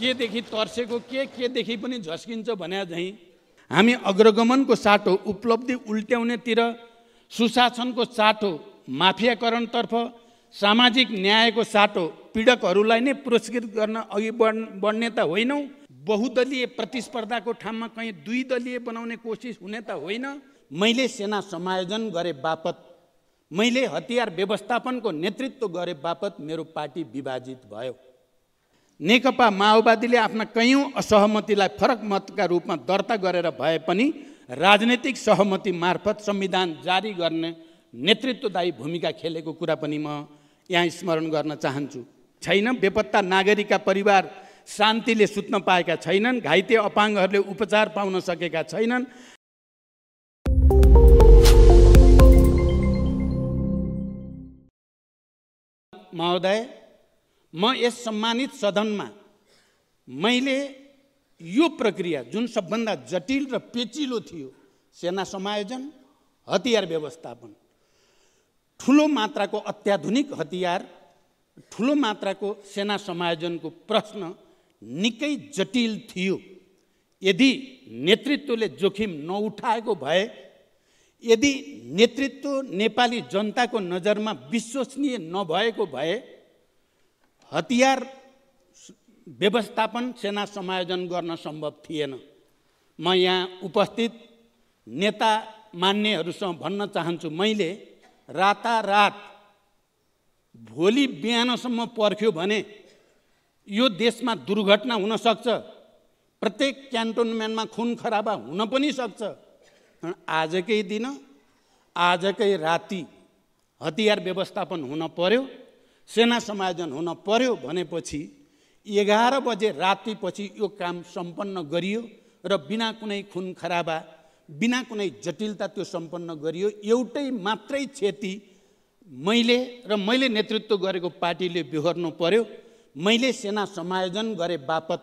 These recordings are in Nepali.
केदेखि तर्सेको के केदेखि पनि झस्किन्छ भने झैँ हामी अग्रगमनको साटो उपलब्धि उल्ट्याउनेतिर सुशासनको साटो माफियाकरणतर्फ सामाजिक न्यायको साटो पीडकहरूलाई नै पुरस्कृत गर्न अघि बढ बढ्ने त होइनौँ बहुदलीय प्रतिस्पर्धाको ठाउँमा कहीँ दुई दलीय बनाउने कोसिस हुने त होइन मैले सेना समायोजन गरे बापत मैले हतियार व्यवस्थापनको नेतृत्व गरे बापत मेरो पार्टी विभाजित भयो नेकपा माओवादीले आफ्ना कैयौँ असहमतिलाई फरक मतका रूपमा दर्ता गरेर भए पनि राजनैतिक सहमति मार्फत संविधान जारी गर्ने नेतृत्वदायी भूमिका खेलेको कुरा पनि म यहाँ स्मरण गर्न चाहन्छु छैन बेपत्ता नागरिकका परिवार शान्तिले सुत्न पाएका छैनन् घाइते अपाङ्गहरूले उपचार पाउन सकेका छैनन् महोदय म यस सम्मानित सदनमा मैले यो प्रक्रिया जुन सबभन्दा जटिल र पेचिलो थियो सेना समायोजन हतियार व्यवस्थापन ठुलो मात्राको अत्याधुनिक हतियार ठुलो मात्राको सेना समायोजनको प्रश्न निकै जटिल थियो यदि नेतृत्वले जोखिम नउठाएको भए यदि नेतृत्व नेपाली जनताको नजरमा विश्वसनीय नभएको भए हतियार व्यवस्थापन सेना समायोजन गर्न सम्भव थिएन म यहाँ उपस्थित नेता मान्नेहरूसँग भन्न चाहन्छु मैले रातारात भोलि बिहानसम्म पर्ख्यो भने यो देशमा दुर्घटना हुनसक्छ प्रत्येक क्यान्टोनमेन्टमा खुन खराबा हुन पनि सक्छ आजकै दिन आजकै राति हतियार व्यवस्थापन हुन पर्यो सेना समायोजन हुन पर्यो भनेपछि एघार बजे रातिपछि यो काम सम्पन्न गरियो र बिना कुनै खुन खराबा बिना कुनै जटिलता त्यो सम्पन्न गरियो एउटै मात्रै क्षति मैले र मैले नेतृत्व गरेको पार्टीले बिहोर्नु पर्यो मैले सेना समायोजन गरे बापत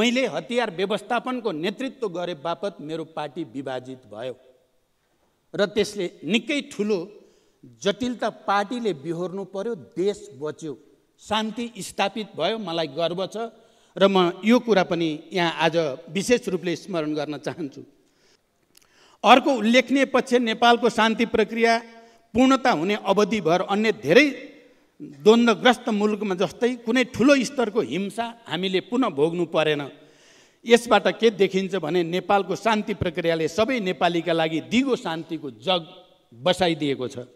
मैले हतियार व्यवस्थापनको नेतृत्व गरे बापत मेरो पार्टी विभाजित भयो र त्यसले निकै ठुलो जटिलता पार्टीले बिहोर्नु पर्यो देश बच्यो शान्ति स्थापित भयो मलाई गर्व छ र म यो कुरा पनि यहाँ आज विशेष रूपले स्मरण गर्न चाहन्छु अर्को उल्लेखनीय पक्ष नेपालको शान्ति प्रक्रिया पूर्णता हुने अवधिभर अन्य धेरै द्वन्द्वग्रस्त मुलुकमा जस्तै कुनै ठुलो स्तरको हिंसा हामीले पुनः भोग्नु परेन यसबाट के देखिन्छ भने नेपालको शान्ति प्रक्रियाले सबै नेपालीका लागि दिगो शान्तिको जग बसाइदिएको छ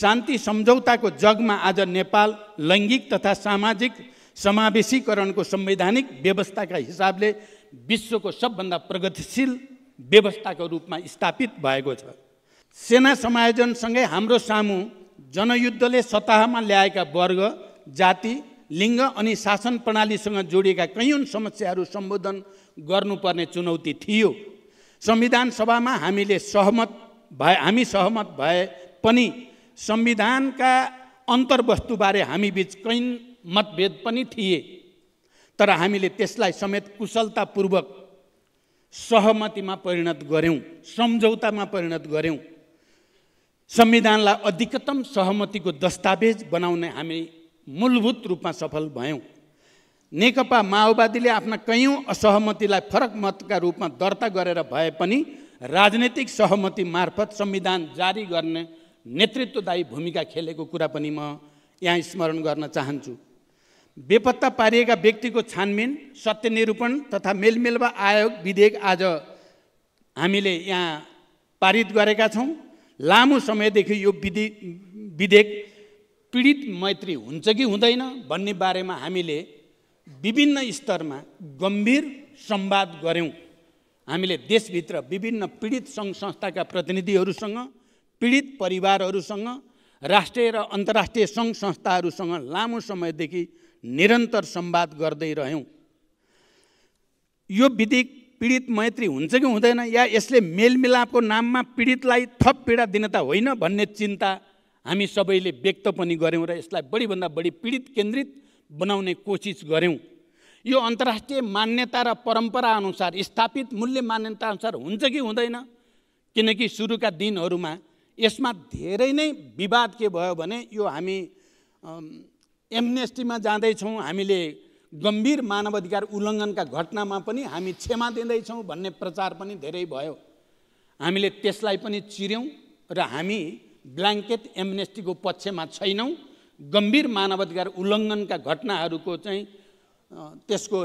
शान्ति सम्झौताको जगमा आज नेपाल लैङ्गिक तथा सामाजिक समावेशीकरणको संवैधानिक व्यवस्थाका हिसाबले विश्वको सबभन्दा प्रगतिशील व्यवस्थाको रूपमा स्थापित भएको छ सेना समायोजनसँगै हाम्रो सामु जनयुद्धले सतहमा ल्याएका वर्ग जाति लिङ्ग अनि शासन प्रणालीसँग जोडिएका कैयौँ समस्याहरू सम्बोधन गर्नुपर्ने चुनौती थियो संविधान सभामा हामीले सहमत भए हामी सहमत भए पनि संविधानका अन्तर्वस्तुबारे हामी बिच कैन मतभेद पनि थिए तर हामीले त्यसलाई समेत कुशलतापूर्वक सहमतिमा परिणत गऱ्यौँ सम्झौतामा परिणत गऱ्यौँ संविधानलाई अधिकतम सहमतिको दस्तावेज बनाउने हामी मूलभूत रूपमा सफल भयौँ नेकपा माओवादीले आफ्ना कैयौँ असहमतिलाई फरक मतका रूपमा दर्ता गरेर भए पनि राजनैतिक सहमति मार्फत संविधान जारी गर्ने नेतृत्वदायी भूमिका खेलेको कुरा पनि म यहाँ स्मरण गर्न चाहन्छु बेपत्ता पारिएका व्यक्तिको छानबिन सत्यनिरूपण तथा मेलमेलवा आयोग विधेयक आज हामीले यहाँ पारित गरेका छौँ लामो समयदेखि यो विधि विधेयक पीडित मैत्री हुन्छ कि हुँदैन भन्ने बारेमा हामीले विभिन्न स्तरमा गम्भीर संवाद गऱ्यौँ हामीले देशभित्र विभिन्न पीडित सङ्घ संस्थाका प्रतिनिधिहरूसँग पीडित परिवारहरूसँग राष्ट्रिय र अन्तर्राष्ट्रिय सङ्घ संस्थाहरूसँग लामो समयदेखि निरन्तर सम्वाद गर्दै रह्यौँ यो विधि पीडित मैत्री हुन्छ कि हुँदैन या यसले मेलमिलापको नाममा पीडितलाई थप पीडा दिन त होइन भन्ने चिन्ता हामी सबैले व्यक्त पनि गऱ्यौँ र यसलाई बढीभन्दा बढी पीडित केन्द्रित बनाउने कोसिस गऱ्यौँ यो अन्तर्राष्ट्रिय मान्यता र परम्परा अनुसार स्थापित मूल्य मान्यताअनुसार हुन्छ कि हुँदैन किनकि सुरुका दिनहरूमा यसमा धेरै नै विवाद के भयो भने यो हामी एमनेस्टीमा जाँदैछौँ हामीले गम्भीर मानवाधिकार उल्लङ्घनका घटनामा पनि हामी क्षमा दिँदैछौँ भन्ने प्रचार पनि धेरै भयो हामीले त्यसलाई पनि चिर्यौँ र हामी ब्ल्याङ्केट एमनेस्टीको पक्षमा छैनौँ गम्भीर मानवाधिकार उल्लङ्घनका घटनाहरूको चाहिँ त्यसको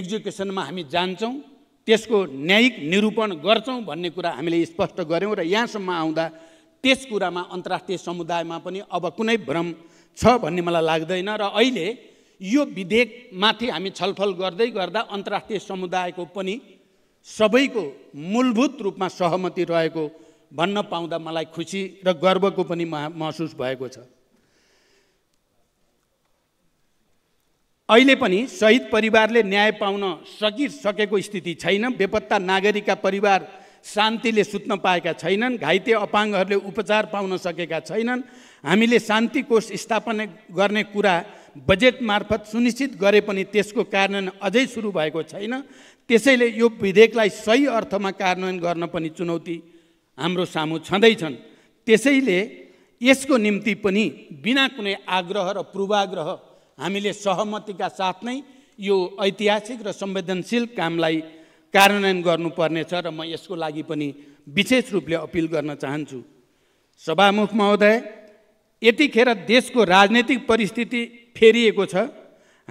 एक्जिक्युसनमा हामी जान्छौँ त्यसको न्यायिक निरूपण गर्छौँ भन्ने कुरा हामीले स्पष्ट गऱ्यौँ र यहाँसम्म आउँदा त्यस कुरामा अन्तर्राष्ट्रिय समुदायमा पनि अब कुनै भ्रम छ भन्ने मलाई लाग्दैन र अहिले यो विधेयकमाथि हामी छलफल गर्दै गर्दा अन्तर्राष्ट्रिय समुदायको पनि सबैको मूलभूत रूपमा सहमति रहेको भन्न पाउँदा मलाई खुसी र गर्वको पनि महसुस भएको छ अहिले पनि शहीद परिवारले न्याय पाउन सकिसकेको स्थिति छैन बेपत्ता नागरिकका परिवार शान्तिले सुत्न पाएका छैनन् घाइते अपाङ्गहरूले उपचार पाउन सकेका छैनन् हामीले शान्ति कोष स्थापना गर्ने कुरा बजेट मार्फत सुनिश्चित गरे पनि त्यसको कार्यान्वयन अझै सुरु भएको छैन त्यसैले यो विधेयकलाई सही अर्थमा कार्यान्वयन गर्न पनि चुनौती हाम्रो सामु छँदैछन् त्यसैले यसको निम्ति पनि बिना कुनै आग्रह र पूर्वाग्रह हामीले सहमतिका साथ नै यो ऐतिहासिक र संवेदनशील कामलाई कार्यान्वयन गर्नुपर्नेछ र म यसको लागि पनि विशेष रूपले अपिल गर्न चाहन्छु सभामुख महोदय यतिखेर देशको राजनैतिक परिस्थिति फेरिएको छ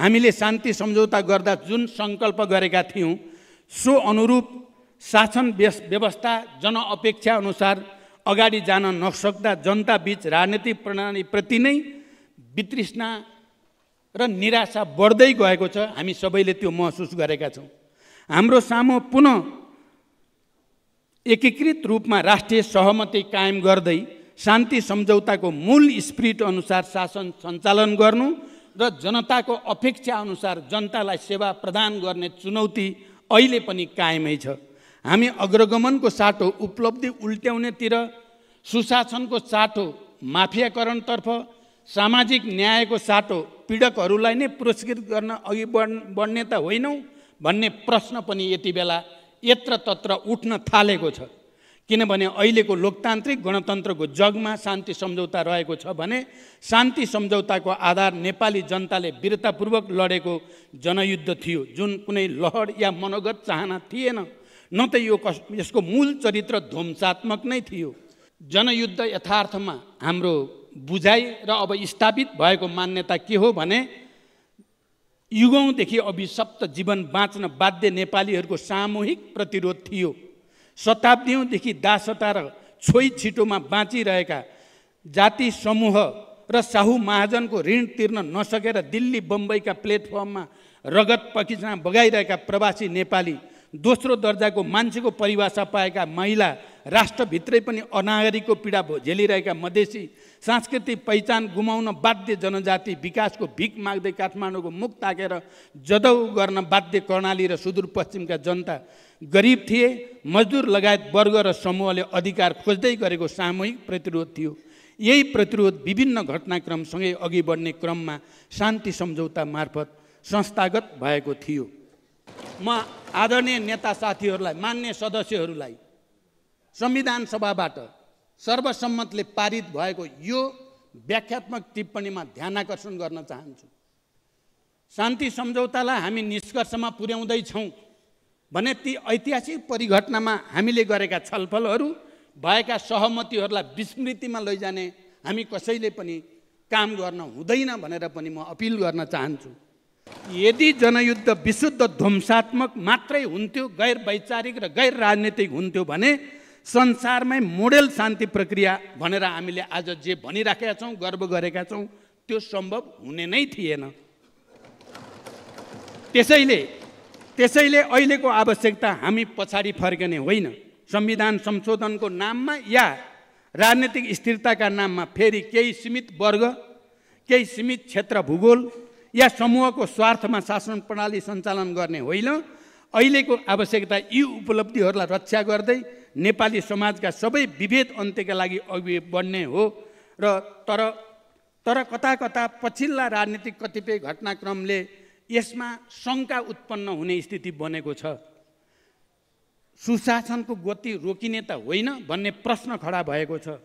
हामीले शान्ति सम्झौता गर्दा जुन सङ्कल्प गरेका थियौँ सो अनुरूप शासन व्यवस्था जनअपेक्षा अनुसार अगाडि जान नसक्दा जनताबिच राजनीतिक प्रणालीप्रति नै वितृष्णा र निराशा बढ्दै गएको छ हामी सबैले त्यो महसुस गरेका छौँ हाम्रो सामु पुनः एकीकृत रूपमा राष्ट्रिय सहमति कायम गर्दै शान्ति सम्झौताको मूल स्प्रिट अनुसार शासन सञ्चालन गर्नु र जनताको अपेक्षा अनुसार जनतालाई सेवा प्रदान गर्ने चुनौती अहिले पनि कायमै छ हामी अग्रगमनको साटो उपलब्धि उल्ट्याउनेतिर सुशासनको साटो माफियाकरणतर्फ सामाजिक न्यायको साटो पीडकहरूलाई नै पुरस्कृत गर्न अघि बढ बढ्ने त होइनौँ भन्ने प्रश्न पनि यति बेला यत्र तत्र उठ्न थालेको छ किनभने अहिलेको लोकतान्त्रिक गणतन्त्रको जगमा शान्ति सम्झौता रहेको छ भने शान्ति सम्झौताको आधार नेपाली जनताले वीरतापूर्वक लडेको जनयुद्ध थियो जुन कुनै लहर या मनोगत चाहना थिएन न त यो कस यसको मूल चरित्र ध्वंसात्मक नै थियो जनयुद्ध यथार्थमा हाम्रो बुझाइ र अब स्थापित भएको मान्यता के हो भने युगौँदेखि अभिशप्त जीवन बाँच्न बाध्य नेपालीहरूको सामूहिक प्रतिरोध थियो शताब्दीदेखि दासता र छोइ छिटोमा बाँचिरहेका जाति समूह र साहु महाजनको ऋण तिर्न नसकेर दिल्ली बम्बईका प्लेटफर्ममा रगत पकिचना बगाइरहेका प्रवासी नेपाली दोस्रो दर्जाको मान्छेको परिभाषा पाएका महिला राष्ट्रभित्रै पनि अनागरिकको पीडा झेलिरहेका मधेसी सांस्कृतिक पहिचान गुमाउन बाध्य जनजाति विकासको भिख माग्दै काठमाडौँको मुख ताकेर जदौ गर्न बाध्य कर्णाली र सुदूरपश्चिमका जनता गरिब थिए मजदुर लगायत वर्ग र समूहले अधिकार खोज्दै गरेको सामूहिक प्रतिरोध थियो यही प्रतिरोध विभिन्न घटनाक्रमसँगै अघि बढ्ने क्रममा शान्ति सम्झौता मार्फत संस्थागत भएको थियो म आदरणीय नेता साथीहरूलाई मान्य सदस्यहरूलाई संविधान सभाबाट सर्वसम्मतले पारित भएको यो व्याख्यात्मक टिप्पणीमा ध्यान आकर्षण गर्न चाहन्छु शान्ति सम्झौतालाई हामी निष्कर्षमा पुर्याउँदैछौँ भने ती ऐतिहासिक परिघटनामा हामीले गरेका छलफलहरू भएका सहमतिहरूलाई विस्मृतिमा लैजाने हामी कसैले पनि काम गर्न हुँदैन भनेर पनि म अपिल गर्न चाहन्छु यदि जनयुद्ध विशुद्ध ध्वंसात्मक मात्रै हुन्थ्यो गैर वैचारिक र गैर राजनीतिक हुन्थ्यो भने संसारमै मोडेल शान्ति प्रक्रिया भनेर हामीले आज जे भनिराखेका छौँ गर्व गरेका छौँ त्यो सम्भव हुने नै थिएन त्यसैले त्यसैले अहिलेको आवश्यकता हामी पछाडि फर्किने होइन संविधान संशोधनको नाममा या राजनीतिक स्थिरताका नाममा फेरि केही सीमित वर्ग केही सीमित क्षेत्र भूगोल या समूहको स्वार्थमा शासन प्रणाली सञ्चालन गर्ने होइन अहिलेको आवश्यकता यी उपलब्धिहरूलाई रक्षा गर्दै नेपाली समाजका सबै विभेद अन्त्यका लागि अघि बढ्ने हो र तर तर कता कता पछिल्ला राजनीतिक कतिपय घटनाक्रमले यसमा शङ्का उत्पन्न हुने स्थिति बनेको छ सुशासनको गति रोकिने त होइन भन्ने प्रश्न खडा भएको छ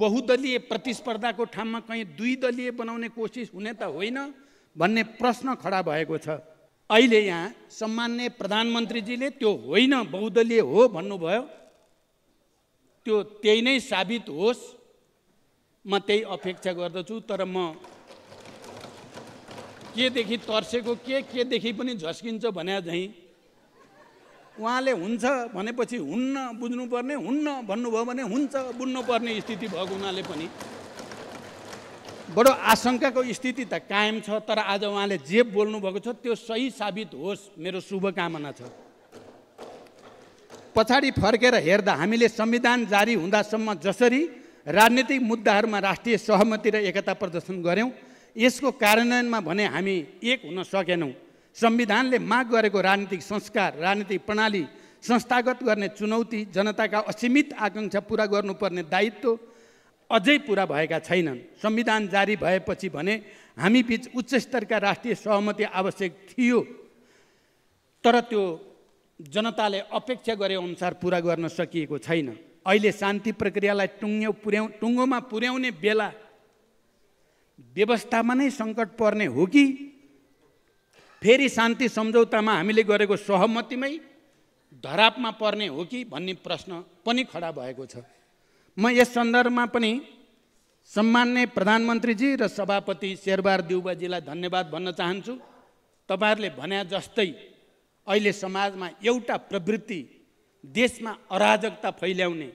बहुदलीय प्रतिस्पर्धाको ठाउँमा कहीँ दुई दलीय बनाउने कोसिस हुने त होइन भन्ने प्रश्न खडा भएको छ अहिले यहाँ सम्मान्य प्रधानमन्त्रीजीले त्यो होइन बहुदलीय हो भन्नुभयो त्यो त्यही नै साबित होस् म त्यही अपेक्षा गर्दछु तर म केदेखि तर्सेको के केदेखि पनि झस्किन्छ भने झैँ उहाँले हुन्छ भनेपछि हुन्न बुझ्नुपर्ने हुन्न भन्नुभयो भने हुन्छ बुझ्नुपर्ने स्थिति भएको हुनाले पनि बडो आशङ्काको स्थिति त कायम छ तर आज उहाँले जे बोल्नुभएको छ त्यो सही साबित होस् मेरो शुभकामना छ पछाडि फर्केर हेर्दा हामीले संविधान जारी हुँदासम्म जसरी राजनीतिक मुद्दाहरूमा राष्ट्रिय सहमति र एकता प्रदर्शन गऱ्यौँ यसको कार्यान्वयनमा भने हामी एक हुन सकेनौँ संविधानले माग गरेको राजनीतिक संस्कार राजनीतिक प्रणाली संस्थागत गर्ने चुनौती जनताका असीमित आकाङ्क्षा पुरा गर्नुपर्ने दायित्व अझै पुरा भएका छैनन् संविधान जारी भएपछि भने हामी बिच उच्च स्तरका राष्ट्रिय सहमति आवश्यक थियो तर त्यो जनताले अपेक्षा गरे अनुसार पुरा गर्न सकिएको छैन अहिले शान्ति प्रक्रियालाई टुङ्ग्यो पुर्याउ टुङ्गोमा पुर्याउने बेला व्यवस्थामा नै सङ्कट पर्ने हो कि फेरि शान्ति सम्झौतामा हामीले गरेको सहमतिमै धरापमा पर्ने हो कि भन्ने प्रश्न पनि खडा भएको छ म यस सन्दर्भमा पनि सम्मान्य प्रधानमन्त्रीजी र सभापति शेरबार देउबाजीलाई धन्यवाद भन्न चाहन्छु तपाईँहरूले भने जस्तै अहिले समाजमा एउटा प्रवृत्ति देशमा अराजकता फैल्याउने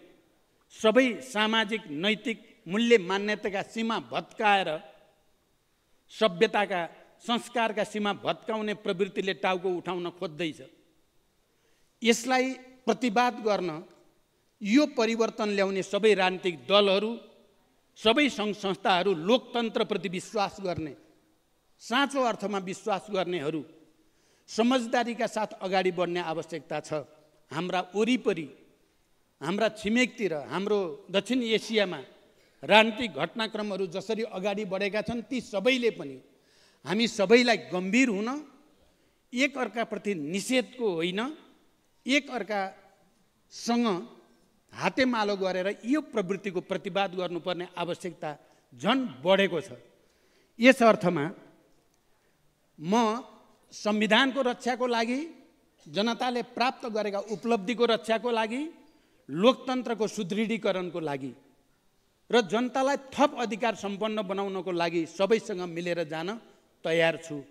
सबै सामाजिक नैतिक मूल्य मान्यताका सीमा भत्काएर सभ्यताका संस्कारका सीमा भत्काउने प्रवृत्तिले टाउको उठाउन खोज्दैछ यसलाई प्रतिवाद गर्न यो परिवर्तन ल्याउने सबै राजनीतिक दलहरू सबै सङ्घ संस्थाहरू लोकतन्त्रप्रति विश्वास गर्ने साँचो अर्थमा विश्वास गर्नेहरू समझदारीका साथ अगाडि बढ्ने आवश्यकता छ हाम्रा वरिपरि हाम्रा छिमेकतिर हाम्रो दक्षिण एसियामा राजनीतिक घटनाक्रमहरू जसरी अगाडि बढेका छन् ती सबैले पनि हामी सबैलाई गम्भीर हुन एकअर्काप्रति निषेधको होइन एकअर्कासँग हातेमालो गरेर यो प्रवृत्तिको प्रतिवाद गर्नुपर्ने आवश्यकता झन् बढेको छ यस अर्थमा म संविधानको रक्षाको लागि जनताले प्राप्त गरेका उपलब्धिको रक्षाको लागि लोकतन्त्रको सुदृढीकरणको लागि र जनतालाई थप अधिकार सम्पन्न बनाउनको लागि सबैसँग मिलेर जान तयार छु